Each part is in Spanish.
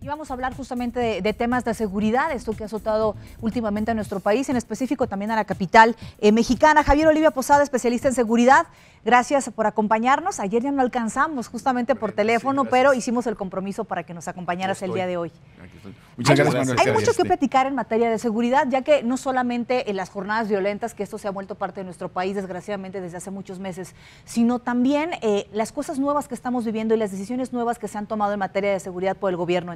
Y vamos a hablar justamente de, temas de seguridad, esto que ha azotado últimamente a nuestro país, en específico también a la capital eh, mexicana. Javier Olivia Posada, especialista en seguridad, gracias por acompañarnos. Ayer ya no alcanzamos justamente por teléfono, pero hicimos el compromiso para que nos acompañaras el día de hoy. Muchas hay, gracias, Hay mucho que este. platicar en materia de seguridad, ya que no solamente en las jornadas violentas, que esto se ha vuelto parte de nuestro país, desgraciadamente, desde hace muchos meses, sino también eh, las cosas nuevas que estamos viviendo y las decisiones nuevas que se han tomado en materia de seguridad por el gobierno.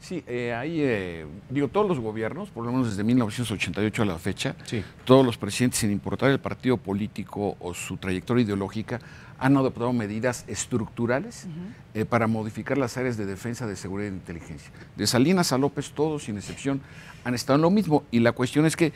Sí, eh, ahí, eh, digo, todos los gobiernos, por lo menos desde 1988 a la fecha, todos los presidentes, sin importar el partido político o su trayectoria ideológica, han adoptado medidas estructurales eh, para modificar las áreas de defensa, de seguridad e inteligencia. De Salinas a López, todos, sin excepción, han estado en lo mismo. Y la cuestión es que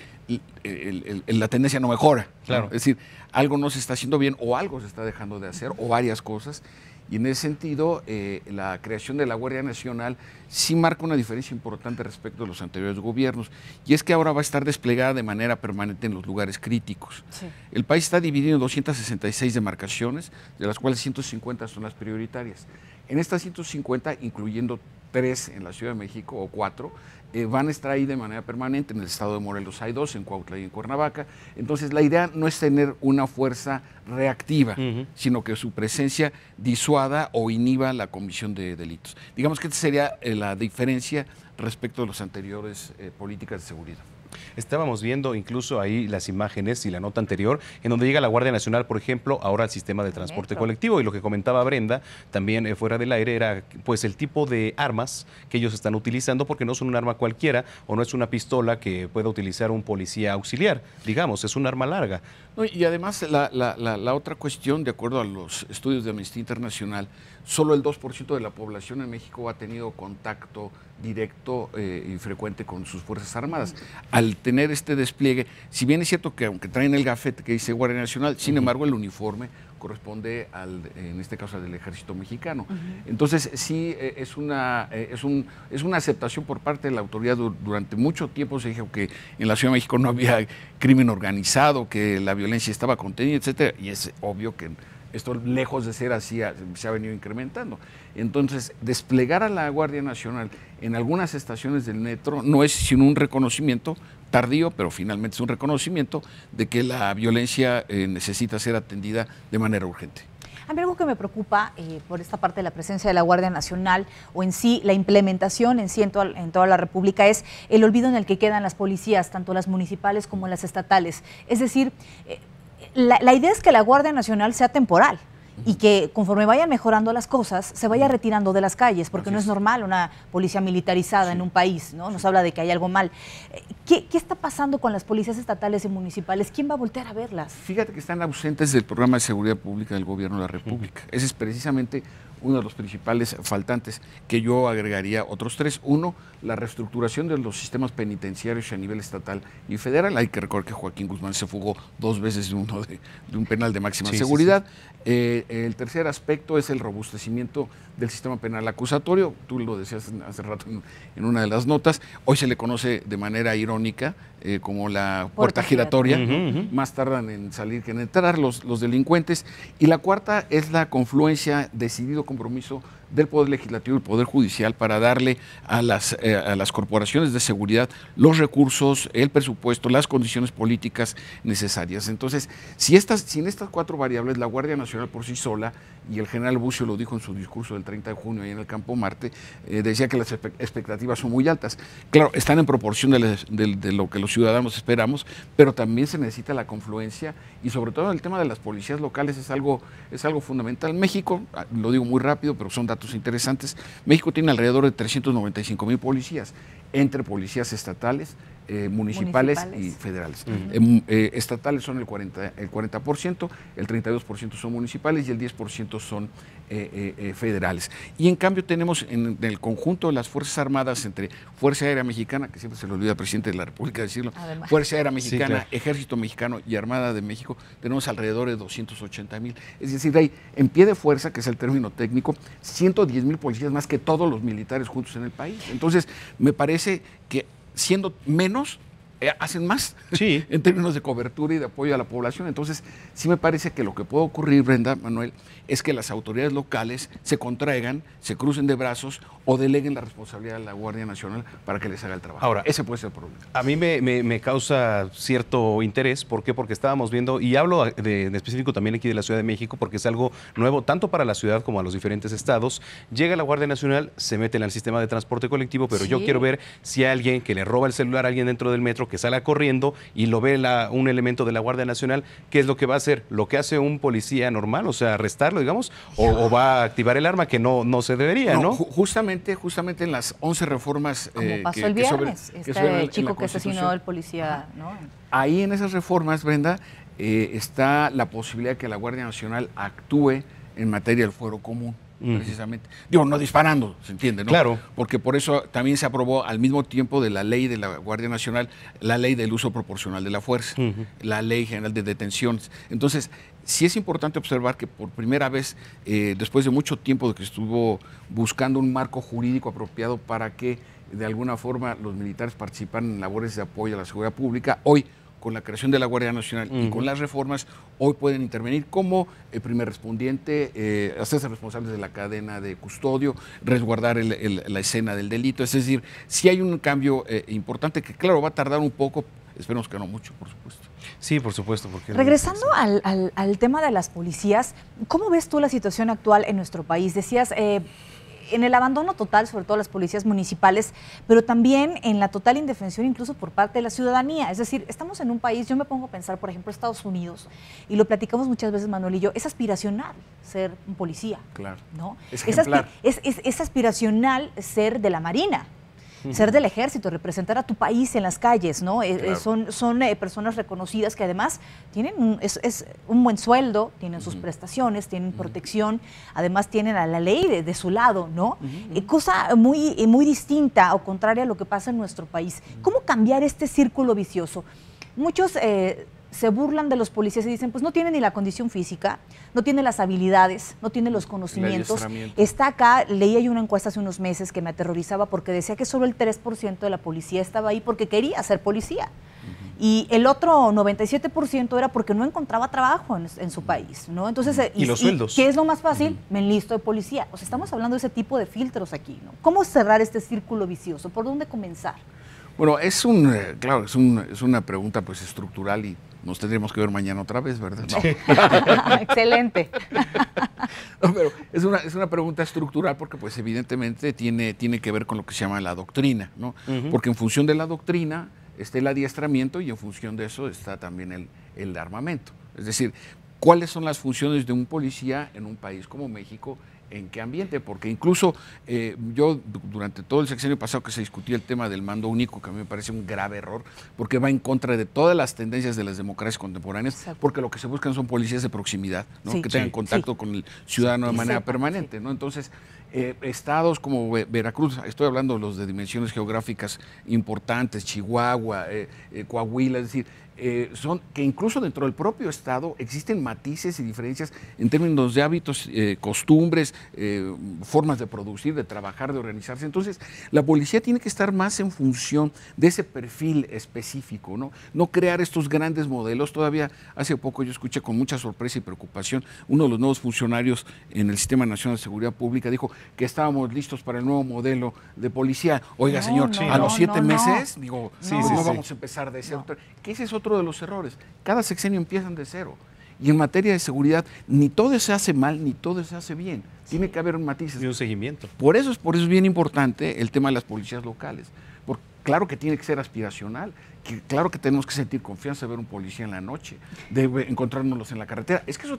la tendencia no mejora. Es decir, algo no se está haciendo bien o algo se está dejando de hacer o varias cosas. Y en ese sentido, eh, la creación de la Guardia Nacional sí marca una diferencia importante respecto a los anteriores gobiernos, y es que ahora va a estar desplegada de manera permanente en los lugares críticos. El país está dividido en 266 demarcaciones, de las cuales 150 son las prioritarias. En estas 150, incluyendo tres en la Ciudad de México o cuatro, eh, van a estar ahí de manera permanente. En el estado de Morelos hay dos, en Cuautla y en Cuernavaca. Entonces la idea no es tener una fuerza reactiva, sino que su presencia disuada o inhiba la comisión de delitos. Digamos que este sería el la diferencia respecto a las anteriores eh, políticas de seguridad. Estábamos viendo incluso ahí las imágenes y la nota anterior, en donde llega la Guardia Nacional, por ejemplo, ahora al sistema de transporte colectivo. Y lo que comentaba Brenda, también eh, fuera del aire, era pues el tipo de armas que ellos están utilizando, porque no son un arma cualquiera o no es una pistola que pueda utilizar un policía auxiliar, digamos, es un arma larga. y además la, otra cuestión, de acuerdo a los estudios de Amnistía Internacional, solo el 2% de la población en México ha tenido contacto directo eh, y frecuente con sus Fuerzas Armadas al tener este despliegue, si bien es cierto que aunque traen el gafete que dice Guardia Nacional, sin embargo el uniforme corresponde al, en este caso, al del ejército mexicano. Entonces, sí, eh, es una, eh, es, es una aceptación por parte de la autoridad. Durante mucho tiempo se dijo que en la Ciudad de México no había crimen organizado, que la violencia estaba contenida, etcétera, y es obvio que esto lejos de ser así, se ha venido incrementando. Entonces, desplegar a la Guardia Nacional en algunas estaciones del metro no es sino un reconocimiento tardío, pero finalmente es un reconocimiento de que la violencia eh, necesita ser atendida de manera urgente. A mí algo que me preocupa eh, por esta parte de la presencia de la Guardia Nacional o en sí la implementación en sí en toda, la República es el olvido en el que quedan las policías, tanto las municipales como las estatales. Es decir, eh, la, idea es que la Guardia Nacional sea temporal y que conforme vayan mejorando las cosas, se vaya retirando de las calles, porque no es normal una policía militarizada en un país, ¿no? Nos habla de que hay algo mal. Eh, ¿Qué, ¿Qué, está pasando con las policías estatales y municipales? ¿Quién va a voltear a verlas? Fíjate que están ausentes del programa de seguridad pública del gobierno de la República. Ese es precisamente uno de los principales faltantes que yo agregaría otros tres. Uno, la reestructuración de los sistemas penitenciarios a nivel estatal y federal. Hay que recordar que Joaquín Guzmán se fugó dos veces de uno de, un penal de máxima seguridad. Eh, el tercer aspecto es el robustecimiento del sistema penal acusatorio. Tú lo decías hace rato en una de las notas. Hoy se le conoce de manera irónica eh, como la puerta, giratoria, más tardan en salir que en entrar los, los delincuentes. Y la cuarta es la confluencia, decidido compromiso del Poder Legislativo y el Poder Judicial para darle a las, eh, las corporaciones de seguridad los recursos, el presupuesto, las condiciones políticas necesarias. Entonces, si estas, sin estas cuatro variables, la Guardia Nacional por sí sola, y el general Bucio lo dijo en su discurso del 30 de junio ahí en el Campo Marte, eh, decía que las expectativas son muy altas. Claro, están en proporción de, lo que los ciudadanos esperamos, pero también se necesita la confluencia y sobre todo en el tema de las policías locales es algo, es algo fundamental. México, ah, lo digo muy rápido, pero son datos interesantes, México tiene alrededor de 395 mil policías, entre policías estatales, eh, municipales, y federales. Em, eh, estatales son el 40%, el 40%, el 32% son municipales y el 10% son eh, federales. Y en cambio tenemos en, el conjunto de las Fuerzas Armadas entre Fuerza Aérea Mexicana, que siempre se le olvida al presidente de la República decirlo, Fuerza Aérea Mexicana, Ejército Mexicano y Armada de México, tenemos alrededor de 280 mil. Es decir, hay en pie de fuerza, que es el término técnico, 110 mil policías más que todos los militares juntos en el país. Entonces, me parece que siendo menos eh, hacen más sí. en términos de cobertura y de apoyo a la población. Entonces, sí me parece que lo que puede ocurrir, Brenda, Manuel, es que las autoridades locales se contraigan, se crucen de brazos o deleguen la responsabilidad a la Guardia Nacional para que les haga el trabajo. Ahora, ese puede ser el problema. A mí me, causa cierto interés, ¿por qué? Porque estábamos viendo, y hablo en específico también aquí de la Ciudad de México, porque es algo nuevo tanto para la ciudad como a los diferentes estados. Llega la Guardia Nacional, se mete al sistema de transporte colectivo, pero yo quiero ver si alguien que le roba el celular a alguien dentro del metro que sale corriendo y lo ve la, un elemento de la Guardia Nacional, ¿qué es lo que va a hacer? ¿Lo que hace un policía normal, o sea, arrestarlo, digamos, o, va a activar el arma que no, no se debería, ¿no? justamente, justamente en las 11 reformas... Como eh, pasó el viernes, este chico que asesinó al policía, ¿no? Ahí en esas reformas, Brenda, eh, está la posibilidad de que la Guardia Nacional actúe en materia del fuero común precisamente. Digo, no disparando, se entiende, ¿no? Claro. Porque por eso también se aprobó al mismo tiempo de la ley de la Guardia Nacional, la ley del uso proporcional de la fuerza, la ley general de detenciones. Entonces, sí es importante observar que por primera vez, eh, después de mucho tiempo de que estuvo buscando un marco jurídico apropiado para que de alguna forma los militares participan en labores de apoyo a la seguridad pública, hoy con la creación de la Guardia Nacional y con las reformas, hoy pueden intervenir como el eh, primer respondiente, eh, hacerse responsables de la cadena de custodio, resguardar la escena del delito. Es decir, si hay un cambio eh, importante que, claro, va a tardar un poco, esperemos que no mucho, por supuesto. Sí, por supuesto. Regresando al, tema de las policías, ¿cómo ves tú la situación actual en nuestro país? Decías en el abandono total, sobre todo las policías municipales, pero también en la total indefensión incluso por parte de la ciudadanía. Es decir, estamos en un país, yo me pongo a pensar, por ejemplo, Estados Unidos, y lo platicamos muchas veces Manuel y yo, es aspiracional ser un policía. Claro. ¿no? Es, es, es aspiracional ser de la Marina ser del ejército, representar a tu país en las calles, ¿no? Eh, eh, son son eh, personas reconocidas que además tienen un, es, un buen sueldo, tienen sus prestaciones, tienen protección, además tienen a la ley de, su lado, ¿no? cosa muy, muy distinta o contraria a lo que pasa en nuestro país. ¿Cómo cambiar este círculo vicioso? Muchos se burlan de los policías y dicen, pues no tiene ni la condición física, no tiene las habilidades, no tiene los conocimientos. Está acá, leí ahí una encuesta hace unos meses que me aterrorizaba porque decía que solo el 3% de la policía estaba ahí porque quería ser policía. Y el otro 97% era porque no encontraba trabajo en, su país, ¿no? Entonces, eh, y, los sueldos? ¿Qué es lo más fácil? Me enlisto de policía. O sea, estamos hablando de ese tipo de filtros aquí, ¿no? ¿Cómo cerrar este círculo vicioso? ¿Por dónde comenzar? Bueno, es un, eh, claro, es, un, es una pregunta pues estructural y nos tendremos que ver mañana otra vez, ¿verdad? Excelente. es una, pregunta estructural porque pues evidentemente tiene, tiene que ver con lo que se llama la doctrina, ¿no? Porque en función de la doctrina está el adiestramiento y en función de eso está también el, el armamento. Es decir, ¿cuáles son las funciones de un policía en un país como México en qué ambiente, porque incluso eh, yo durante todo el sexenio pasado que se discutía el tema del mando único, que a mí me parece un grave error, porque va en contra de todas las tendencias de las democracias contemporáneas, porque lo que se buscan son policías de proximidad, que tengan contacto con el ciudadano de manera permanente. Entonces, eh, estados como Veracruz, estoy hablando de los de dimensiones geográficas importantes, Chihuahua, eh, Coahuila, es decir, eh, son que incluso dentro del propio Estado existen matices y diferencias en términos de hábitos, eh, costumbres, eh, formas de producir, de trabajar, de organizarse. Entonces, la policía tiene que estar más en función de ese perfil específico, ¿no? No crear estos grandes modelos. Todavía hace poco yo escuché con mucha sorpresa y preocupación uno de los nuevos funcionarios en el Sistema Nacional de Seguridad Pública dijo que estábamos listos para el nuevo modelo de policía. Oiga, señor, a los siete meses, digo, sí, vamos a empezar de ese otro. ¿Qué es eso de los errores. Cada sexenio empiezan de cero. Y en materia de seguridad, ni todo se hace mal, ni todo se hace bien. Tiene que haber matices. Y un seguimiento. Por eso, es, por eso es bien importante el tema de las policías locales. Porque claro que tiene que ser aspiracional, que claro que tenemos que sentir confianza de ver un policía en la noche, de encontrarnos en la carretera. Es que eso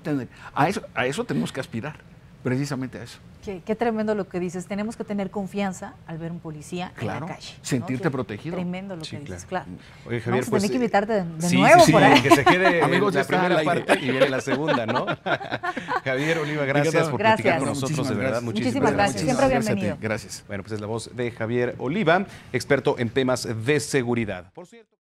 a eso tenemos que aspirar precisamente a eso. Qué, tremendo lo que dices. Tenemos que tener confianza al ver un policía en la calle. Sentirte protegido. Tremendo lo que dices, claro. Oye, Javier, Vamos a pues, tener que eh, invitarte de, nuevo sí, por ahí. Que se quede Amigos, la primera parte y viene la segunda, ¿no? Javier Oliva, gracias por gracias. con nosotros, de verdad. Muchísimas, gracias. gracias. Siempre bienvenido. Gracias. Bueno, pues es la voz de Javier Oliva, experto en temas de seguridad. Por cierto.